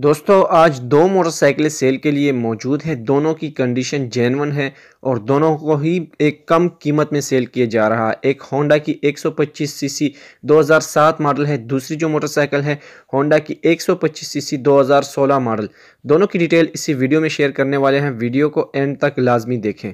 दोस्तों आज दो मोटरसाइकिलें सेल के लिए मौजूद हैं दोनों की कंडीशन जेनवन है और दोनों को ही एक कम कीमत में सेल किया जा रहा है एक होंडा की 125 सीसी 2007 मॉडल है दूसरी जो मोटरसाइकिल है होंडा की 125 सीसी 2016 मॉडल दोनों की डिटेल इसी वीडियो में शेयर करने वाले हैं वीडियो को एंड तक लाजमी देखें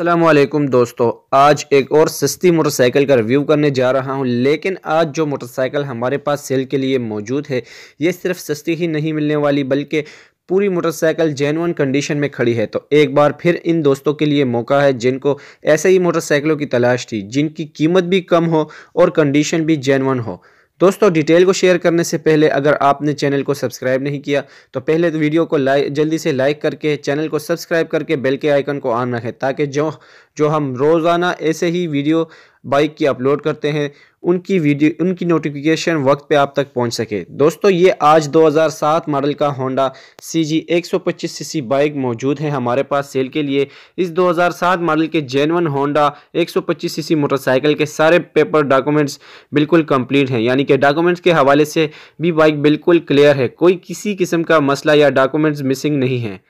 असलम दोस्तों आज एक और सस्ती मोटरसाइकिल का रिव्यू करने जा रहा हूं लेकिन आज जो मोटरसाइकिल हमारे पास सेल के लिए मौजूद है ये सिर्फ सस्ती ही नहीं मिलने वाली बल्कि पूरी मोटरसाइकिल जेनवन कंडीशन में खड़ी है तो एक बार फिर इन दोस्तों के लिए मौका है जिनको ऐसे ही मोटरसाइकिलों की तलाश थी जिनकी कीमत भी कम हो और कंडीशन भी जेनवन हो दोस्तों डिटेल को शेयर करने से पहले अगर आपने चैनल को सब्सक्राइब नहीं किया तो पहले तो वीडियो को लाइक जल्दी से लाइक करके चैनल को सब्सक्राइब करके बेल के आइकन को ऑन रखें ताकि जो जो हम रोज़ाना ऐसे ही वीडियो बाइक की अपलोड करते हैं उनकी वीडियो उनकी नोटिफिकेशन वक्त पे आप तक पहुंच सके दोस्तों ये आज 2007 मॉडल का होंडा सी जी एक सीसी बाइक मौजूद है हमारे पास सेल के लिए इस 2007 मॉडल के जेनवन होंडा 125 सीसी मोटरसाइकिल के सारे पेपर डॉक्यूमेंट्स बिल्कुल कंप्लीट हैं यानी कि डॉक्यूमेंट्स के हवाले से भी बाइक बिल्कुल क्लियर है कोई किसी किस्म का मसला या डॉक्यूमेंट्स मिसिंग नहीं है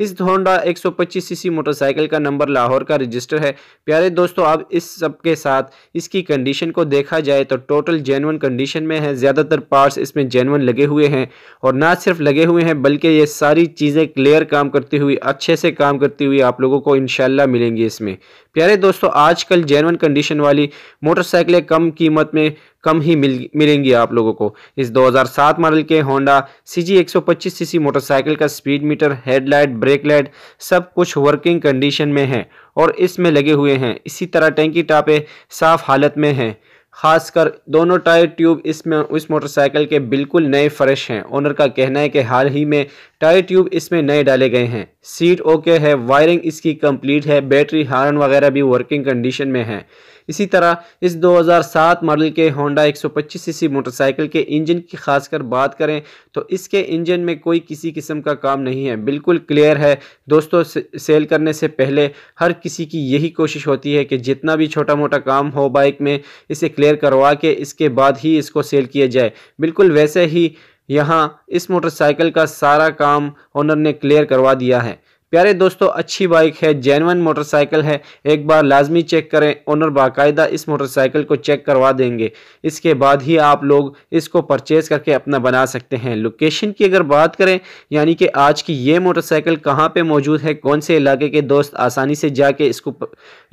इस होंडा 125 सीसी मोटरसाइकिल का नंबर लाहौर का रजिस्टर है प्यारे दोस्तों अब इस सब के साथ इसकी कंडीशन को देखा जाए तो टोटल जेनवन कंडीशन में है ज़्यादातर पार्ट्स इसमें जेनवन लगे हुए हैं और ना सिर्फ लगे हुए हैं बल्कि ये सारी चीज़ें क्लियर काम करती हुई अच्छे से काम करती हुई आप लोगों को इनशाला मिलेंगी इसमें प्यारे दोस्तों आजकल जेनवन कंडीशन वाली मोटरसाइकिलें कम कीमत में कम ही मिल मिलेंगी आप लोगों को इस 2007 मॉडल के Honda C G CC motorcycle का speedometer headlight brake light सब कुछ वर्किंग कंडीशन में है और इसमें लगे हुए हैं इसी तरह टैंकी टापे साफ हालत में हैं खासकर दोनों टायर ट्यूब इसमें इस मोटरसाइकिल के बिल्कुल नए फ्रेश हैं ओनर का कहना है कि हाल ही में टायर ट्यूब इसमें नए डाले गए हैं सीट ओके है वायरिंग इसकी कंप्लीट है बैटरी हारन वगैरह भी वर्किंग कंडीशन में है इसी तरह इस 2007 मॉडल के होंडा 125 सीसी मोटरसाइकिल के इंजन की खासकर बात करें तो इसके इंजन में कोई किसी किस्म का काम नहीं है बिल्कुल क्लियर है दोस्तों सेल करने से पहले हर किसी की यही कोशिश होती है कि जितना भी छोटा मोटा काम हो बाइक में इसे क्लियर करवा के इसके बाद ही इसको सेल किया जाए बिल्कुल वैसे ही यहाँ इस मोटरसाइकिल का सारा काम ओनर ने क्लियर करवा दिया है प्यारे दोस्तों अच्छी बाइक है जैनवन मोटरसाइकिल है एक बार लाजमी चेक करें ओनर बाकायदा इस मोटरसाइकिल को चेक करवा देंगे इसके बाद ही आप लोग इसको परचेज़ करके अपना बना सकते हैं लोकेशन की अगर बात करें यानी कि आज की ये मोटरसाइकिल कहाँ पे मौजूद है कौन से इलाके के दोस्त आसानी से जाके इसको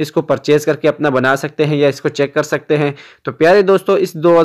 इसको परचेज़ करके अपना बना सकते हैं या इसको चेक कर सकते हैं तो प्यारे दोस्तों इस दो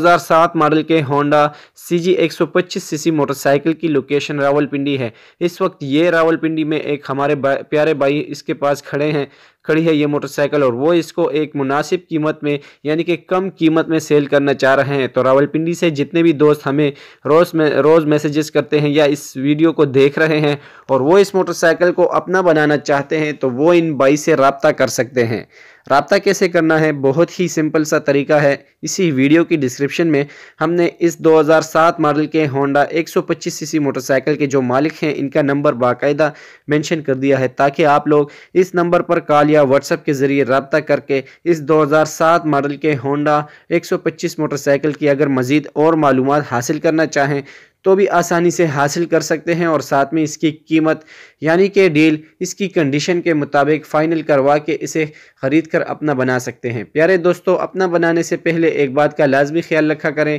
मॉडल के होंडा सी जी मोटरसाइकिल की लोकेशन रावलपिंडी है इस वक्त ये रावलपिंडी में एक हम हमारे प्यारे भाई इसके पास खड़े हैं खड़ी है ये मोटरसाइकिल और वो इसको एक मुनासिब कीमत में यानी कि कम कीमत में सेल करना चाह रहे हैं तो रावलपिंडी से जितने भी दोस्त हमें रोज़ में रोज़ मैसेजेस करते हैं या इस वीडियो को देख रहे हैं और वो इस मोटरसाइकिल को अपना बनाना चाहते हैं तो वो इन बाई से रबता कर सकते हैं रबता कैसे करना है बहुत ही सिंपल सा तरीका है इसी वीडियो की डिस्क्रिप्शन में हमने इस 2007 मॉडल के होंडा 125 सीसी मोटरसाइकिल के जो मालिक हैं इनका नंबर बाकायदा मेंशन कर दिया है ताकि आप लोग इस नंबर पर कॉल या व्हाट्सएप के ज़रिए रबता करके इस 2007 मॉडल के होंडा 125 मोटरसाइकिल की अगर मज़ीद और मालूम हासिल करना चाहें तो भी आसानी से हासिल कर सकते हैं और साथ में इसकी कीमत यानी कि डील इसकी कंडीशन के मुताबिक फ़ाइनल करवा के इसे ख़रीद कर अपना बना सकते हैं प्यारे दोस्तों अपना बनाने से पहले एक बात का लाजमी ख्याल रखा करें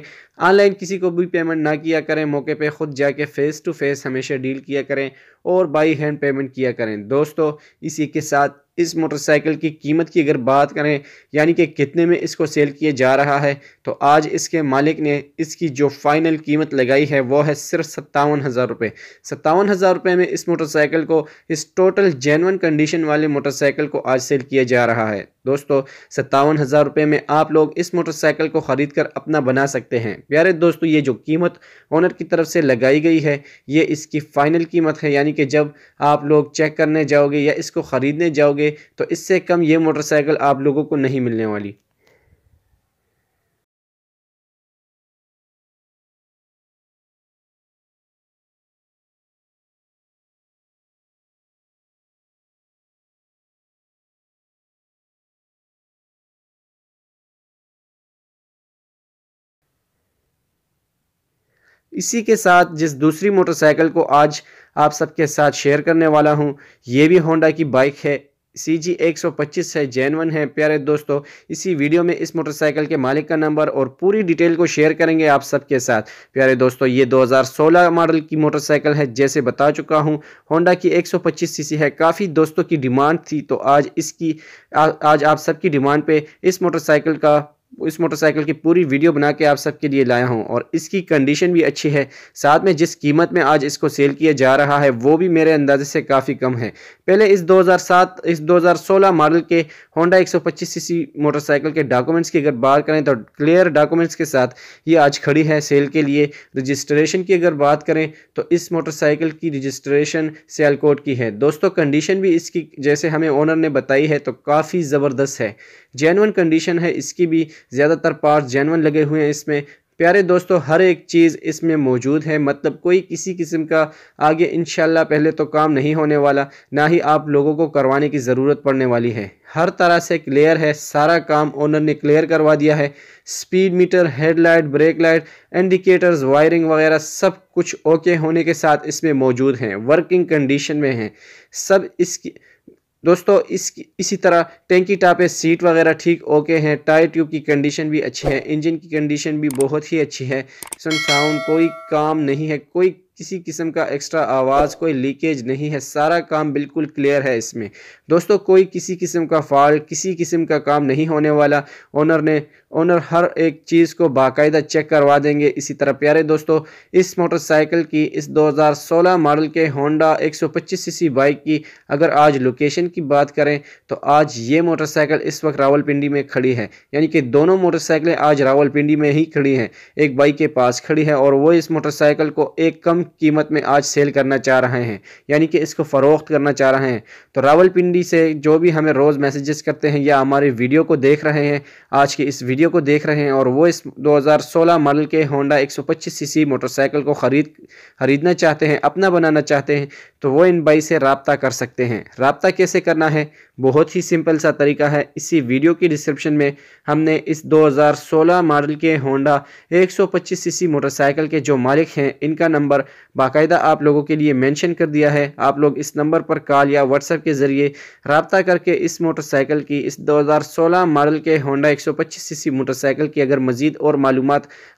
ऑनलाइन किसी को भी पेमेंट ना किया करें मौके पे ख़ुद जाके फ़ेस टू फ़ेस हमेशा डील किया करें और बाई हैंड पेमेंट किया करें दोस्तों इसी के साथ इस मोटरसाइकिल की कीमत की अगर बात करें यानी कि कितने में इसको सेल किया जा रहा है तो आज इसके मालिक ने इसकी जो फ़ाइनल कीमत लगाई है वो है सिर्फ सत्तावन हज़ार रुपये सत्तावन हज़ार रुपये में इस मोटरसाइकिल को इस टोटल जेनवन कंडीशन वाले मोटरसाइकिल को आज सेल किया जा रहा है दोस्तों सत्तावन हज़ार रुपये में आप लोग इस मोटरसाइकिल को ख़रीद कर अपना बना सकते हैं प्यारे दोस्तों ये जो कीमत ओनर की तरफ से लगाई गई है ये इसकी फ़ाइनल कीमत है यानी कि जब आप लोग चेक करने जाओगे या इसको ख़रीदने जाओगे तो इससे कम ये मोटरसाइकिल आप लोगों को नहीं मिलने वाली इसी के साथ जिस दूसरी मोटरसाइकिल को आज आप सबके साथ शेयर करने वाला हूँ ये भी होंडा की बाइक है सी जी एक सौ पच्चीस है जैनवन है प्यारे दोस्तों इसी वीडियो में इस मोटरसाइकिल के मालिक का नंबर और पूरी डिटेल को शेयर करेंगे आप सबके साथ प्यारे दोस्तों ये 2016 मॉडल की मोटरसाइकिल है जैसे बता चुका हूँ होंडा की 125 सीसी है काफ़ी दोस्तों की डिमांड थी तो आज इसकी आ, आज आप सबकी डिमांड पे इस मोटरसाइकिल का इस मोटरसाइकिल की पूरी वीडियो बना के आप सबके लिए लाया हूँ और इसकी कंडीशन भी अच्छी है साथ में जिस कीमत में आज इसको सेल किया जा रहा है वो भी मेरे अंदाजे से काफ़ी कम है पहले इस 2007 इस 2016 मॉडल के होंडा 125 सीसी मोटरसाइकिल के डॉक्यूमेंट्स की अगर बात करें तो क्लियर डॉक्यूमेंट्स के साथ ये आज खड़ी है सेल के लिए रजिस्ट्रेशन की अगर बात करें तो इस मोटरसाइकिल की रजिस्ट्रेशन सेल कोड की है दोस्तों कंडीशन भी इसकी जैसे हमें ओनर ने बताई है तो काफ़ी ज़बरदस्त है जेनवन कंडीशन है इसकी भी ज़्यादातर पार्ट्स जेनवन लगे हुए हैं इसमें प्यारे दोस्तों हर एक चीज़ इसमें मौजूद है मतलब कोई किसी किस्म का आगे इन पहले तो काम नहीं होने वाला ना ही आप लोगों को करवाने की ज़रूरत पड़ने वाली है हर तरह से क्लियर है सारा काम ओनर ने क्लियर करवा दिया है speedometer headlight brake light indicators wiring वगैरह सब कुछ ओके होने के साथ इसमें मौजूद हैं वर्किंग कंडीशन में हैं सब इसकी दोस्तों इस इसी तरह टैंकी टापे सीट वगैरह ठीक ओके हैं टायर ट्यूब की कंडीशन भी अच्छी है इंजन की कंडीशन भी बहुत ही अच्छी है सन साउंड कोई काम नहीं है कोई किसी किस्म का एक्स्ट्रा आवाज़ कोई लीकेज नहीं है सारा काम बिल्कुल क्लियर है इसमें दोस्तों कोई किसी किस्म का फॉल्ट किसी किस्म का काम नहीं होने वाला ओनर ने ओनर हर एक चीज़ को बाकायदा चेक करवा देंगे इसी तरह प्यारे दोस्तों इस मोटरसाइकिल की इस 2016 मॉडल के होंडा 125 सीसी बाइक की अगर आज लोकेशन की बात करें तो आज ये मोटरसाइकिल इस वक्त रावलपिंडी में खड़ी है यानी कि दोनों मोटरसाइकिलें आज रावलपिंडी में ही खड़ी हैं एक बाइक के पास खड़ी है और वो इस मोटरसाइकिल को एक कम कीमत में आज सेल करना चाह रहे हैं यानी कि इसको फ़रोख्त करना चाह रहे हैं तो रावलपिंडी से जो भी हमें रोज़ मैसेजेस करते हैं या हमारे वीडियो को देख रहे हैं आज की इस वीडियो वीडियो को देख रहे हैं और वो इस 2016 मॉडल के होंडा 125 सीसी मोटरसाइकिल को खरीद खरीदना चाहते हैं अपना बनाना चाहते हैं तो वो इन बाई से रबता कर सकते हैं रबता कैसे करना है बहुत ही सिंपल सा तरीका है इसी वीडियो की डिस्क्रिप्शन में हमने इस 2016 मॉडल के होंडा 125 सीसी मोटरसाइकिल के जो मालिक हैं इनका नंबर बाकायदा आप लोगों के लिए मैंशन कर दिया है आप लोग इस नंबर पर कॉल या व्हाट्सएप के ज़रिए रबता करके इस मोटरसाइकिल की इस 2016 मॉडल के होंडा 125 सीसी मोटरसाइकिल की अगर मजीद और मालूम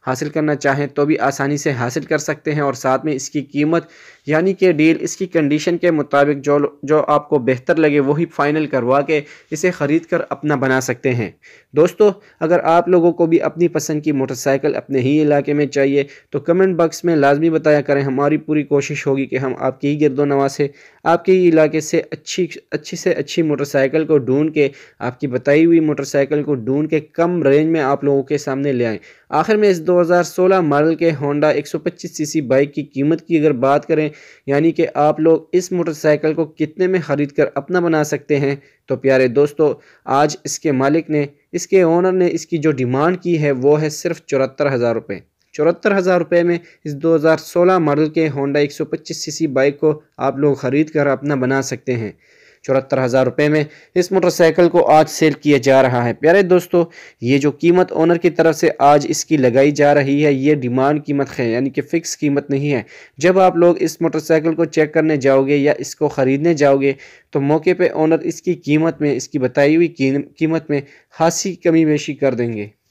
हासिल करना चाहें तो भी आसानी से हासिल कर सकते हैं और साथ में इसकी कीमत यानी कि डील इसकी कंडीशन के मुताबिक जो जो आपको बेहतर लगे वही फ़ाइनल करवा के इसे ख़रीद कर अपना बना सकते हैं दोस्तों अगर आप लोगों को भी अपनी पसंद की मोटरसाइकिल अपने ही इलाके में चाहिए तो कमेंट बॉक्स में लाजमी बताया करें हमारी पूरी कोशिश होगी कि हम आपकी ही नवा से आपके ही इलाके से अच्छी अच्छी से अच्छी मोटरसाइकिल को ढूंढ के आपकी बताई हुई मोटरसाइकिल को ढूंढ के कम रेंज में आप लोगों के सामने ले आएँ आखिर में इस 2016 मॉडल के होंडा 125 सीसी बाइक की कीमत की अगर बात करें यानी कि आप लोग इस मोटरसाइकिल को कितने में ख़रीद कर अपना बना सकते हैं तो प्यारे दोस्तों आज इसके मालिक ने इसके ओनर ने इसकी जो डिमांड की है वो है सिर्फ चौहत्तर हज़ार रुपये चौहत्तर हज़ार रुपये में इस 2016 मॉडल के होंडा 125 सीसी बाइक को आप लोग ख़रीद कर अपना बना सकते हैं चौहत्तर हज़ार रुपये में इस मोटरसाइकिल को आज सेल किया जा रहा है प्यारे दोस्तों ये जो कीमत ओनर की तरफ से आज इसकी लगाई जा रही है ये डिमांड कीमत है यानी कि फ़िक्स कीमत नहीं है जब आप लोग इस मोटरसाइकिल को चेक करने जाओगे या इसको ख़रीदने जाओगे तो मौके पर ओनर इसकी कीमत में इसकी बताई हुई कीमत में खासी कमी बेशी कर देंगे